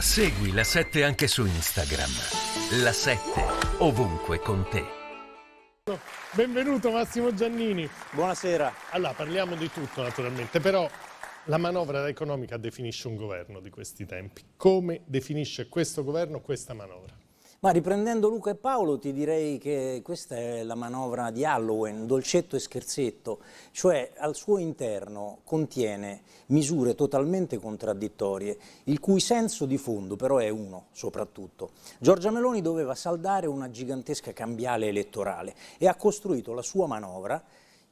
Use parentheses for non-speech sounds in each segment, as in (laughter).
Segui la 7 anche su Instagram. La 7 ovunque con te. Benvenuto Massimo Giannini. Buonasera. Allora, parliamo di tutto naturalmente, però la manovra economica definisce un governo di questi tempi. Come definisce questo governo questa manovra? Ma riprendendo Luca e Paolo ti direi che questa è la manovra di Halloween, dolcetto e scherzetto, cioè al suo interno contiene misure totalmente contraddittorie, il cui senso di fondo però è uno soprattutto. Giorgia Meloni doveva saldare una gigantesca cambiale elettorale e ha costruito la sua manovra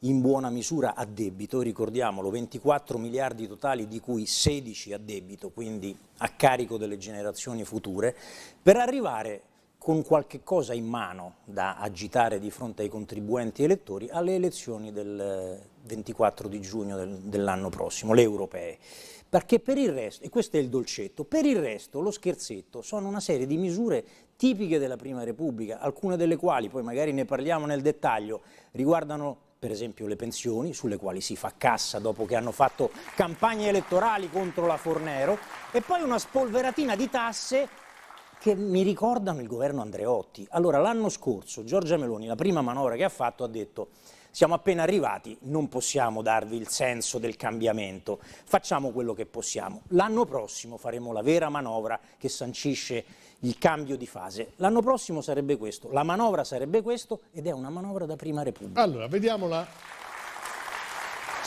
in buona misura a debito, ricordiamolo, 24 miliardi totali di cui 16 a debito, quindi a carico delle generazioni future, per arrivare con qualche cosa in mano da agitare di fronte ai contribuenti elettori alle elezioni del 24 eh, di giugno del, dell'anno prossimo, le europee. Perché per il resto, e questo è il dolcetto, per il resto lo scherzetto sono una serie di misure tipiche della Prima Repubblica, alcune delle quali, poi magari ne parliamo nel dettaglio, riguardano per esempio le pensioni, sulle quali si fa cassa dopo che hanno fatto campagne elettorali contro la Fornero, e poi una spolveratina di tasse che mi ricordano il governo Andreotti. Allora l'anno scorso Giorgia Meloni, la prima manovra che ha fatto, ha detto siamo appena arrivati, non possiamo darvi il senso del cambiamento, facciamo quello che possiamo. L'anno prossimo faremo la vera manovra che sancisce il cambio di fase. L'anno prossimo sarebbe questo, la manovra sarebbe questo ed è una manovra da prima repubblica. Allora, vediamola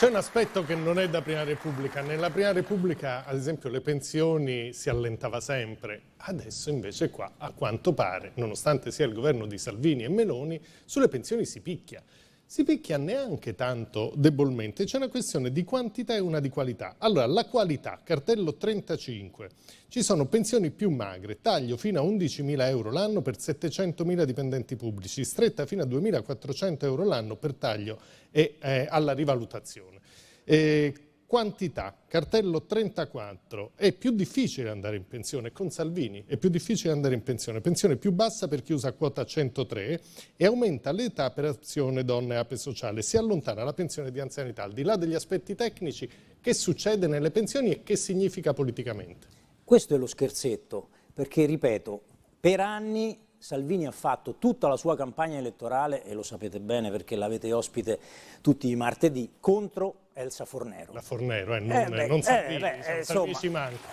c'è un aspetto che non è da Prima Repubblica. Nella Prima Repubblica, ad esempio, le pensioni si allentava sempre. Adesso invece qua, a quanto pare, nonostante sia il governo di Salvini e Meloni, sulle pensioni si picchia si picchia neanche tanto debolmente, c'è una questione di quantità e una di qualità. Allora, la qualità, cartello 35, ci sono pensioni più magre, taglio fino a 11.000 euro l'anno per 700.000 dipendenti pubblici, stretta fino a 2.400 euro l'anno per taglio e eh, alla rivalutazione. E eh, quantità, cartello 34, è più difficile andare in pensione, con Salvini è più difficile andare in pensione, pensione più bassa per chi usa quota 103 e aumenta l'età per azione donne ape sociale, si allontana la pensione di anzianità, al di là degli aspetti tecnici, che succede nelle pensioni e che significa politicamente? Questo è lo scherzetto, perché ripeto, per anni Salvini ha fatto tutta la sua campagna elettorale, e lo sapete bene perché l'avete ospite tutti i martedì, contro Elsa Fornero. La Fornero, eh, non, eh, beh, non Salvini, eh, beh, eh, Salvini eh, si manca.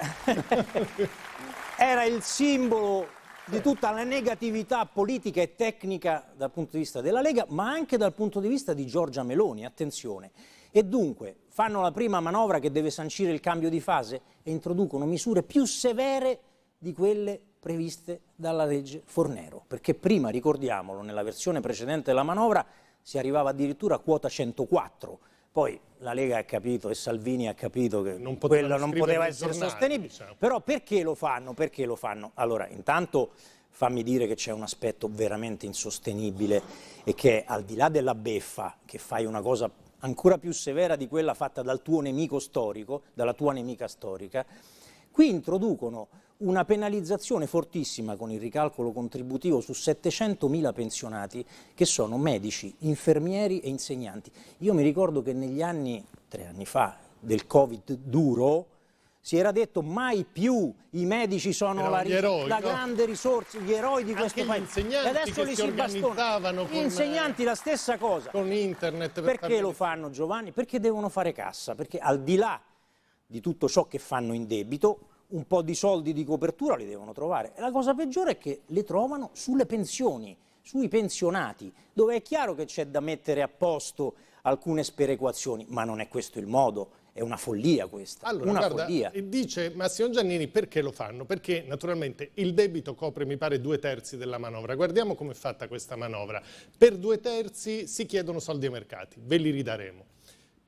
(laughs) Era il simbolo di tutta la negatività politica e tecnica dal punto di vista della Lega, ma anche dal punto di vista di Giorgia Meloni, attenzione. E dunque fanno la prima manovra che deve sancire il cambio di fase e introducono misure più severe di quelle previste dalla legge Fornero, perché prima, ricordiamolo, nella versione precedente della manovra si arrivava addirittura a quota 104, poi la Lega ha capito e Salvini ha capito che non quello non poteva essere giornale, sostenibile, diciamo. però perché lo fanno? Perché lo fanno? Allora, intanto fammi dire che c'è un aspetto veramente insostenibile e che al di là della beffa, che fai una cosa ancora più severa di quella fatta dal tuo nemico storico, dalla tua nemica storica, qui introducono una penalizzazione fortissima con il ricalcolo contributivo su 700.000 pensionati che sono medici, infermieri e insegnanti. Io mi ricordo che negli anni, tre anni fa, del Covid duro, si era detto mai più i medici sono la, eroi, la no? grande risorsa, gli eroi di questo Anche paese. E adesso li si, si bastano. Gli insegnanti la stessa cosa. Con internet. Per perché lo fanno Giovanni? Perché devono fare cassa, perché al di là di tutto ciò che fanno in debito, un po' di soldi di copertura li devono trovare. E la cosa peggiore è che le trovano sulle pensioni, sui pensionati, dove è chiaro che c'è da mettere a posto alcune sperequazioni, ma non è questo il modo. È una follia questa, allora, una guarda, follia. Dice Massimo Giannini perché lo fanno? Perché naturalmente il debito copre mi pare due terzi della manovra. Guardiamo come è fatta questa manovra. Per due terzi si chiedono soldi ai mercati, ve li ridaremo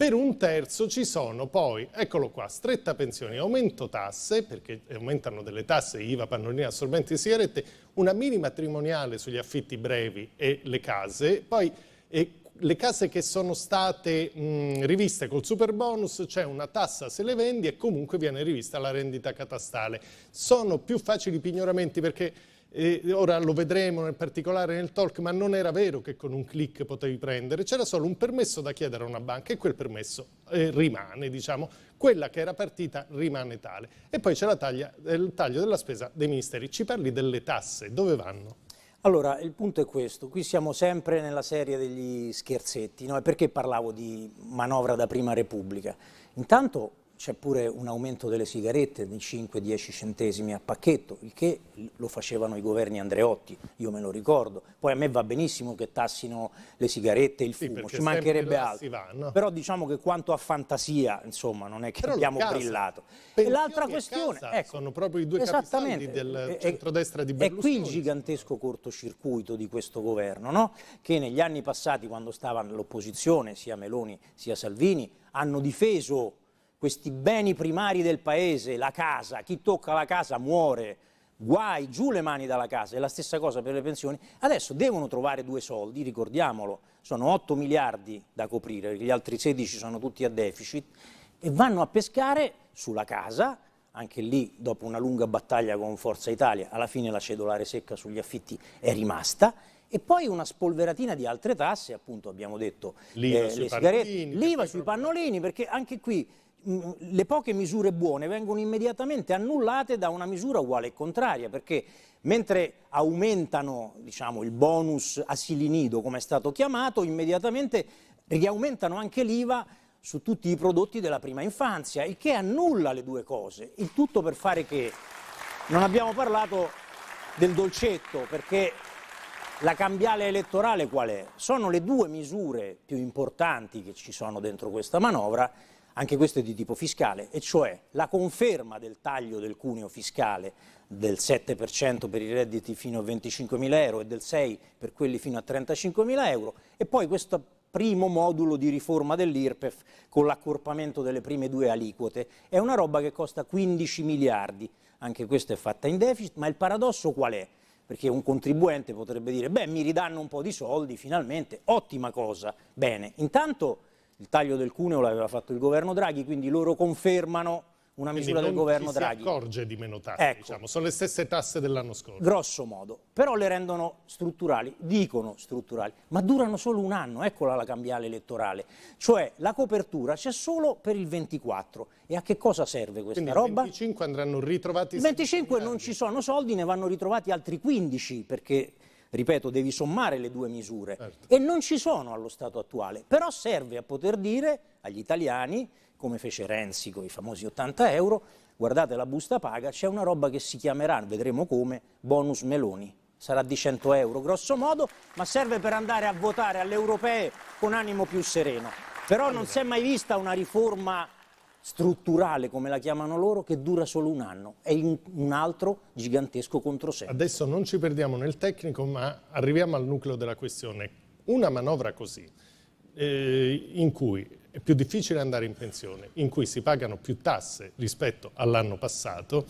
per un terzo ci sono poi, eccolo qua, stretta pensione, aumento tasse, perché aumentano delle tasse IVA, pannolini, assorbenti e sigarette, una minima trimoniale sugli affitti brevi e le case, poi e le case che sono state mh, riviste col super bonus c'è cioè una tassa se le vendi e comunque viene rivista la rendita catastale. Sono più facili i pignoramenti perché e ora lo vedremo nel particolare nel talk, ma non era vero che con un clic potevi prendere, c'era solo un permesso da chiedere a una banca e quel permesso eh, rimane, diciamo, quella che era partita rimane tale. E poi c'è eh, il taglio della spesa dei ministeri. Ci parli delle tasse, dove vanno? Allora, il punto è questo, qui siamo sempre nella serie degli scherzetti, no? perché parlavo di manovra da prima repubblica? Intanto c'è pure un aumento delle sigarette di 5-10 centesimi a pacchetto, il che lo facevano i governi Andreotti, io me lo ricordo. Poi a me va benissimo che tassino le sigarette, e il fumo, sì, ci mancherebbe altro. Va, Però diciamo che quanto a fantasia, insomma, non è che Però abbiamo brillato. E l'altra questione... Ecco, sono proprio i due capisaldi del eh, eh, centrodestra di Berlusconi. È qui il gigantesco cortocircuito di questo governo, no? che negli anni passati, quando stava all'opposizione, sia Meloni sia Salvini, hanno difeso questi beni primari del paese, la casa, chi tocca la casa muore, guai, giù le mani dalla casa, è la stessa cosa per le pensioni, adesso devono trovare due soldi, ricordiamolo, sono 8 miliardi da coprire, gli altri 16 sono tutti a deficit, e vanno a pescare sulla casa, anche lì dopo una lunga battaglia con Forza Italia, alla fine la cedolare secca sugli affitti è rimasta, e poi una spolveratina di altre tasse, appunto abbiamo detto, l'IVA eh, sui, pannolini, perché anche qui Mm, le poche misure buone vengono immediatamente annullate da una misura uguale e contraria, perché mentre aumentano diciamo, il bonus asili nido, come è stato chiamato, immediatamente riaumentano anche l'IVA su tutti i prodotti della prima infanzia, il che annulla le due cose, il tutto per fare che non abbiamo parlato del dolcetto, perché la cambiale elettorale qual è? Sono le due misure più importanti che ci sono dentro questa manovra anche questo è di tipo fiscale, e cioè la conferma del taglio del cuneo fiscale del 7% per i redditi fino a 25.000 euro e del 6% per quelli fino a 35.000 euro e poi questo primo modulo di riforma dell'IRPEF con l'accorpamento delle prime due aliquote. È una roba che costa 15 miliardi, anche questa è fatta in deficit, ma il paradosso qual è? perché un contribuente potrebbe dire, beh, mi ridanno un po' di soldi, finalmente, ottima cosa, bene. Intanto il taglio del cuneo l'aveva fatto il governo Draghi, quindi loro confermano una misura del governo Draghi. Non si accorge di meno tasse, ecco. diciamo. sono le stesse tasse dell'anno scorso. Grosso modo, però le rendono strutturali, dicono strutturali, ma durano solo un anno, eccola la cambiale elettorale. Cioè la copertura c'è solo per il 24 e a che cosa serve questa Quindi roba? Il 25 andranno ritrovati. Il 25 non ci sono soldi, ne vanno ritrovati altri 15 perché ripeto, devi sommare le due misure certo. e non ci sono allo stato attuale, però serve a poter dire agli italiani, come fece Renzi con i famosi 80 euro, guardate la busta paga, c'è una roba che si chiamerà, vedremo come, bonus Meloni. Sarà di 100 euro grosso modo, ma serve per andare a votare alle europee con animo più sereno. Però non si è mai vista una riforma strutturale, come la chiamano loro, che dura solo un anno. È un altro gigantesco controsenso. Adesso non ci perdiamo nel tecnico, ma arriviamo al nucleo della questione. Una manovra così, eh, in cui è più difficile andare in pensione, in cui si pagano più tasse rispetto all'anno passato,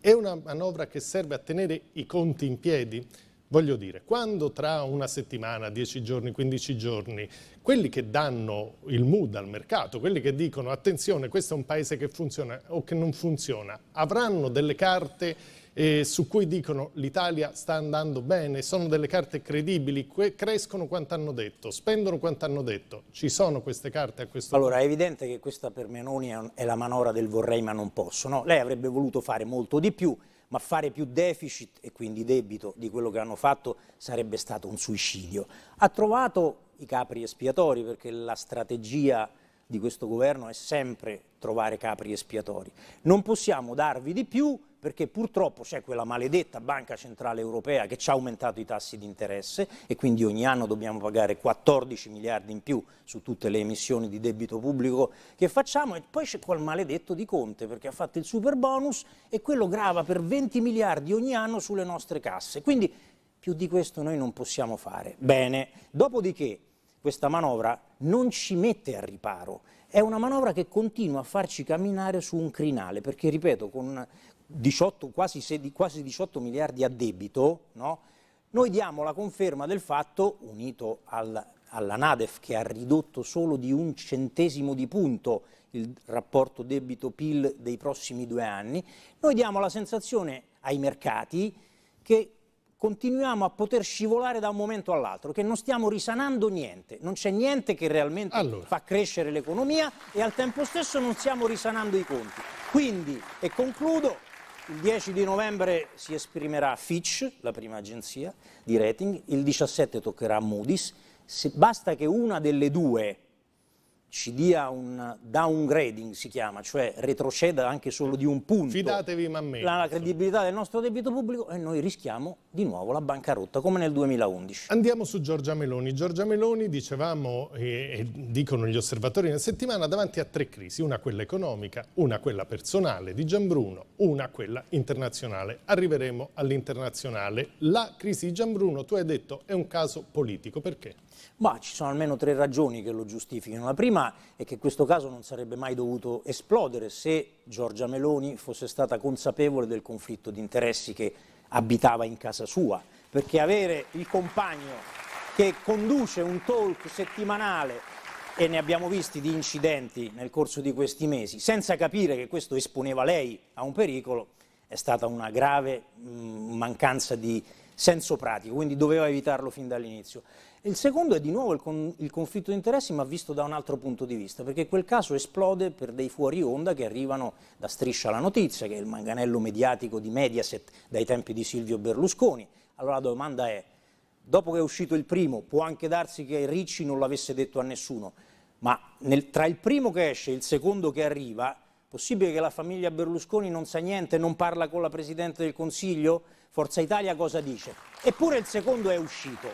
è una manovra che serve a tenere i conti in piedi? Voglio dire, quando tra una settimana, 10 giorni, 15 giorni, quelli che danno il mood al mercato, quelli che dicono attenzione, questo è un paese che funziona o che non funziona, avranno delle carte eh, su cui dicono l'Italia sta andando bene, sono delle carte credibili, crescono quanto hanno detto, spendono quanto hanno detto, ci sono queste carte a questo punto? Allora è evidente che questa per Menoni è la manovra del vorrei ma non posso, no? lei avrebbe voluto fare molto di più, ma fare più deficit e quindi debito di quello che hanno fatto sarebbe stato un suicidio. Ha trovato i capri espiatori perché la strategia di questo governo è sempre trovare capri espiatori. Non possiamo darvi di più perché purtroppo c'è quella maledetta Banca Centrale Europea che ci ha aumentato i tassi di interesse e quindi ogni anno dobbiamo pagare 14 miliardi in più su tutte le emissioni di debito pubblico che facciamo e poi c'è quel maledetto di Conte perché ha fatto il super bonus e quello grava per 20 miliardi ogni anno sulle nostre casse. Quindi più di questo noi non possiamo fare. Bene, dopodiché questa manovra non ci mette al riparo, è una manovra che continua a farci camminare su un crinale, perché ripeto, con 18, quasi, 16, quasi 18 miliardi a debito, no? noi diamo la conferma del fatto, unito al, alla Nadef che ha ridotto solo di un centesimo di punto il rapporto debito-PIL dei prossimi due anni, noi diamo la sensazione ai mercati che continuiamo a poter scivolare da un momento all'altro, che non stiamo risanando niente, non c'è niente che realmente allora. fa crescere l'economia e al tempo stesso non stiamo risanando i conti. Quindi, e concludo, il 10 di novembre si esprimerà Fitch, la prima agenzia di rating, il 17 toccherà Moody's, Se basta che una delle due ci dia un downgrading, si chiama, cioè retroceda anche solo di un punto. Fidatevi, mammè. La credibilità del nostro debito pubblico e noi rischiamo di nuovo la bancarotta, come nel 2011. Andiamo su Giorgia Meloni. Giorgia Meloni, dicevamo, e, e dicono gli osservatori nella settimana, davanti a tre crisi, una quella economica, una quella personale di Gianbruno, una quella internazionale. Arriveremo all'internazionale. La crisi di Gianbruno, tu hai detto, è un caso politico, perché? Ma ci sono almeno tre ragioni che lo giustificano. La prima è che questo caso non sarebbe mai dovuto esplodere se Giorgia Meloni fosse stata consapevole del conflitto di interessi che abitava in casa sua, perché avere il compagno che conduce un talk settimanale e ne abbiamo visti di incidenti nel corso di questi mesi, senza capire che questo esponeva lei a un pericolo, è stata una grave mh, mm, mancanza di senso pratico, quindi doveva evitarlo fin dall'inizio. Il secondo è di nuovo il, con, il, conflitto di interessi, ma visto da un altro punto di vista, perché quel caso esplode per dei fuori onda che arrivano da Striscia la Notizia, che è il manganello mediatico di Mediaset dai tempi di Silvio Berlusconi. Allora la domanda è, dopo che è uscito il primo, può anche darsi che Ricci non l'avesse detto a nessuno, ma nel, tra il primo che esce e il secondo che arriva, possibile che la famiglia Berlusconi non sa niente, non parla con la Presidente del Consiglio? Forza Italia cosa dice. Eppure il secondo è uscito.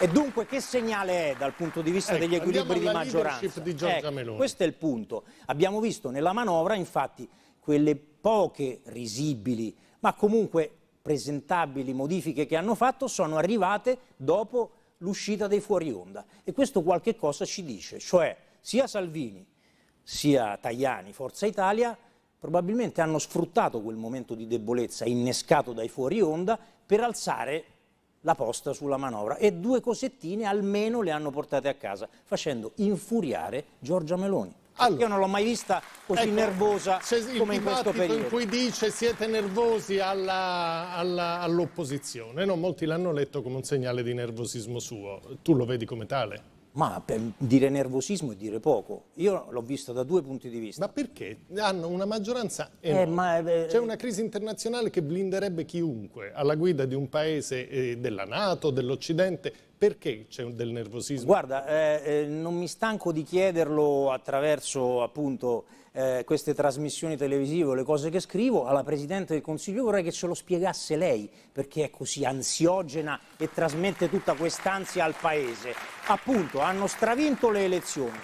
E dunque che segnale è dal punto di vista ecco, degli equilibri di maggioranza? Di ecco, questo è il punto. Abbiamo visto nella manovra infatti quelle poche risibili, ma comunque presentabili modifiche che hanno fatto sono arrivate dopo l'uscita dei fuori onda. E questo qualche cosa ci dice, cioè sia Salvini sia Tajani, Forza Italia, probabilmente hanno sfruttato quel momento di debolezza innescato dai fuori onda per alzare la posta sulla manovra e due cosettine almeno le hanno portate a casa, facendo infuriare Giorgia Meloni. Allora, Io non l'ho mai vista così ecco, nervosa come in questo periodo. in cui dice siete nervosi all'opposizione, no, molti l'hanno letto come un segnale di nervosismo suo, tu lo vedi come tale? Ma dire nervosismo è dire poco. Io l'ho visto da due punti di vista. Ma perché? Hanno una maggioranza eh, enorme. Eh, eh, C'è una crisi internazionale che blinderebbe chiunque alla guida di un paese eh, della Nato, dell'Occidente. Perché c'è del nervosismo? Guarda, eh, eh, non mi stanco di chiederlo attraverso appunto eh, queste trasmissioni televisive, o le cose che scrivo, alla Presidente del Consiglio vorrei che ce lo spiegasse lei, perché è così ansiogena e trasmette tutta quest'ansia al Paese. Appunto, hanno stravinto le elezioni.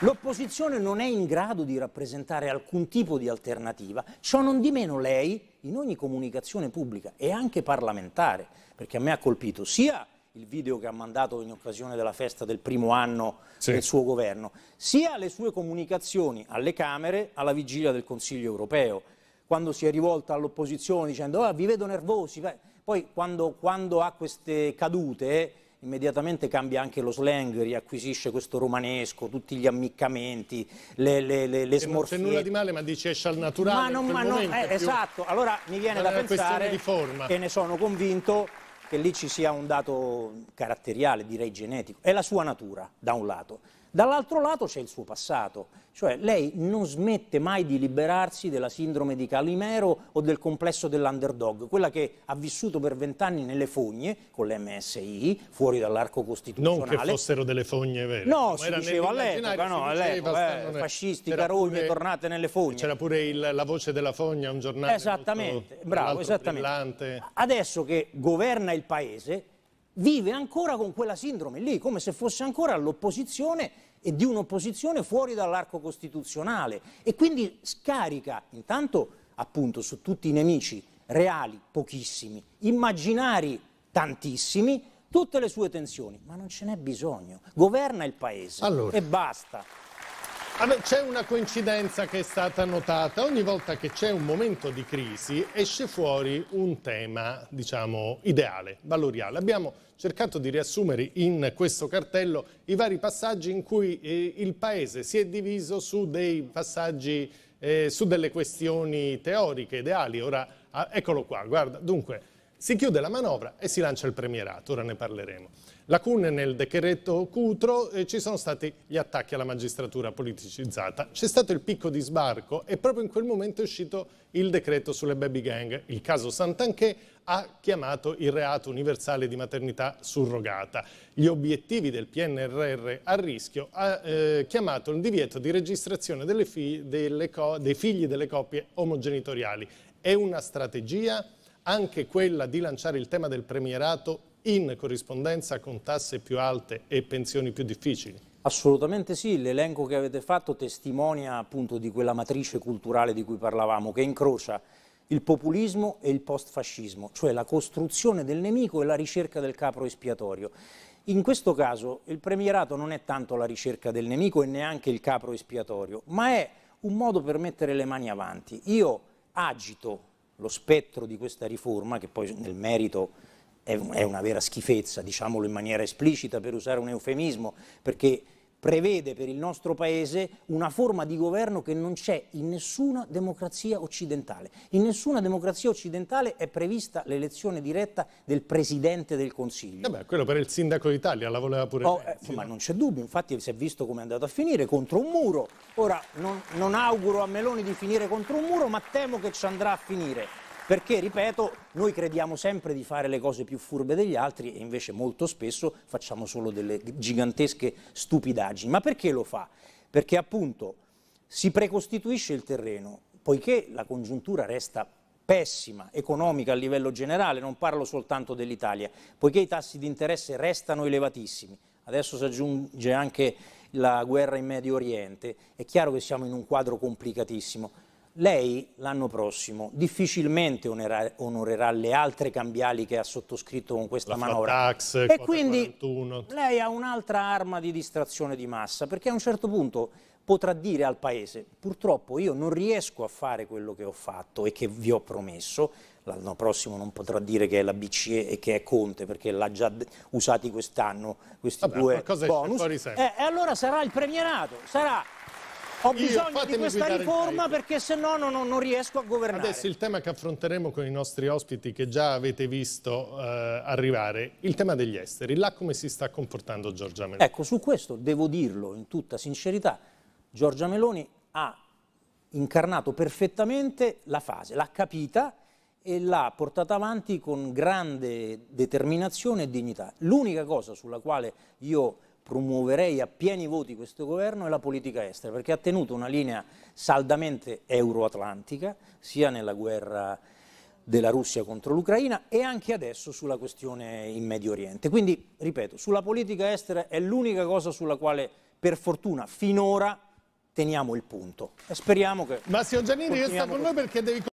L'opposizione non è in grado di rappresentare alcun tipo di alternativa, ciò non di meno lei, in ogni comunicazione pubblica e anche parlamentare, perché a me ha colpito sia il video che ha mandato in occasione della festa del primo anno sì. del suo governo, sia le sue comunicazioni alle Camere alla vigilia del Consiglio europeo, quando si è rivolta all'opposizione dicendo ah, vi vedo nervosi, poi quando, quando ha queste cadute immediatamente cambia anche lo slang, riacquisisce questo romanesco, tutti gli ammiccamenti, le, le, le, le Non c'è nulla di male, ma dice esce al naturale. Ma non, ma non, eh, esatto, allora mi viene da pensare, e ne sono convinto, che lì ci sia un dato caratteriale, direi genetico, è la sua natura da un lato. Dall'altro lato c'è il suo passato, cioè lei non smette mai di liberarsi della sindrome di Calimero o del complesso dell'underdog, quella che ha vissuto per vent'anni nelle fogne con l'MSI, fuori dall'arco costituzionale. Non che fossero delle fogne vere. No, si diceva all'epoca, no, all'epoca, eh, fascisti, carogne, tornate nelle fogne. C'era pure il, la voce della fogna, un giornale esattamente, molto, bravo, esattamente. brillante. Adesso che governa il paese vive ancora con quella sindrome lì, come se fosse ancora all'opposizione e di un'opposizione fuori dall'arco costituzionale e quindi scarica intanto appunto su tutti i nemici reali pochissimi, immaginari tantissimi, tutte le sue tensioni, ma non ce n'è bisogno, governa il paese allora. e basta. Ah, c'è una coincidenza che è stata notata. Ogni volta che c'è un momento di crisi esce fuori un tema, diciamo, ideale, valoriale. Abbiamo cercato di riassumere in questo cartello i vari passaggi in cui eh, il Paese si è diviso su dei passaggi, eh, su delle questioni teoriche, ideali. Ora, ah, eccolo qua, guarda, dunque, si chiude la manovra e si lancia il premierato, ora ne parleremo lacune nel decreto Cutro, e ci sono stati gli attacchi alla magistratura politicizzata, c'è stato il picco di sbarco e proprio in quel momento è uscito il decreto sulle baby gang. Il caso Santanché ha chiamato il reato universale di maternità surrogata. Gli obiettivi del PNRR a rischio ha eh, chiamato il divieto di registrazione fig dei figli delle coppie omogenitoriali. È una strategia anche quella di lanciare il tema del premierato in corrispondenza con tasse più alte e pensioni più difficili? Assolutamente sì, l'elenco che avete fatto testimonia appunto di quella matrice culturale di cui parlavamo, che incrocia il populismo e il postfascismo, cioè la costruzione del nemico e la ricerca del capro espiatorio. In questo caso il premierato non è tanto la ricerca del nemico e neanche il capro espiatorio, ma è un modo per mettere le mani avanti. Io agito lo spettro di questa riforma, che poi nel merito è una vera schifezza, diciamolo in maniera esplicita per usare un eufemismo, perché prevede per il nostro paese una forma di governo che non c'è in nessuna democrazia occidentale. In nessuna democrazia occidentale è prevista l'elezione diretta del Presidente del Consiglio. Eh quello per il Sindaco d'Italia la voleva pure oh, eh, ma non c'è dubbio, infatti si è visto come è andato a finire, contro un muro. Ora, non, non auguro a Meloni di finire contro un muro, ma temo che ci andrà a finire. Perché, ripeto, noi crediamo sempre di fare le cose più furbe degli altri e invece molto spesso facciamo solo delle gigantesche stupidaggini. Ma perché lo fa? Perché appunto si precostituisce il terreno, poiché la congiuntura resta pessima economica a livello generale, non parlo soltanto dell'Italia, poiché i tassi di interesse restano elevatissimi. Adesso si aggiunge anche la guerra in Medio Oriente, è chiaro che siamo in un quadro complicatissimo lei l'anno prossimo difficilmente onerà, onorerà le altre cambiali che ha sottoscritto con questa La manovra. Tax, e quindi lei ha un'altra arma di distrazione di massa, perché a un certo punto potrà dire al Paese purtroppo io non riesco a fare quello che ho fatto e che vi ho promesso, l'anno prossimo non potrà dire che è la BCE e che è Conte perché l'ha già usati quest'anno questi Vabbè, due bonus eh, e eh, allora sarà il premierato sarà ho bisogno di questa riforma perché se no non, non, riesco a governare. Adesso il tema che affronteremo con i nostri ospiti che già avete visto eh, arrivare, il tema degli esteri, là come si sta comportando Giorgia Meloni? Ecco, su questo devo dirlo in tutta sincerità, Giorgia Meloni ha incarnato perfettamente la fase, l'ha capita e l'ha portata avanti con grande determinazione e dignità. L'unica cosa sulla quale io promuoverei a pieni voti questo governo è la politica estera, perché ha tenuto una linea saldamente euroatlantica, sia nella guerra della Russia contro l'Ucraina e anche adesso sulla questione in Medio Oriente. Quindi, ripeto, sulla politica estera è l'unica cosa sulla quale, per fortuna, finora teniamo il punto. E speriamo che... Massimo Giannini resta con noi perché devi...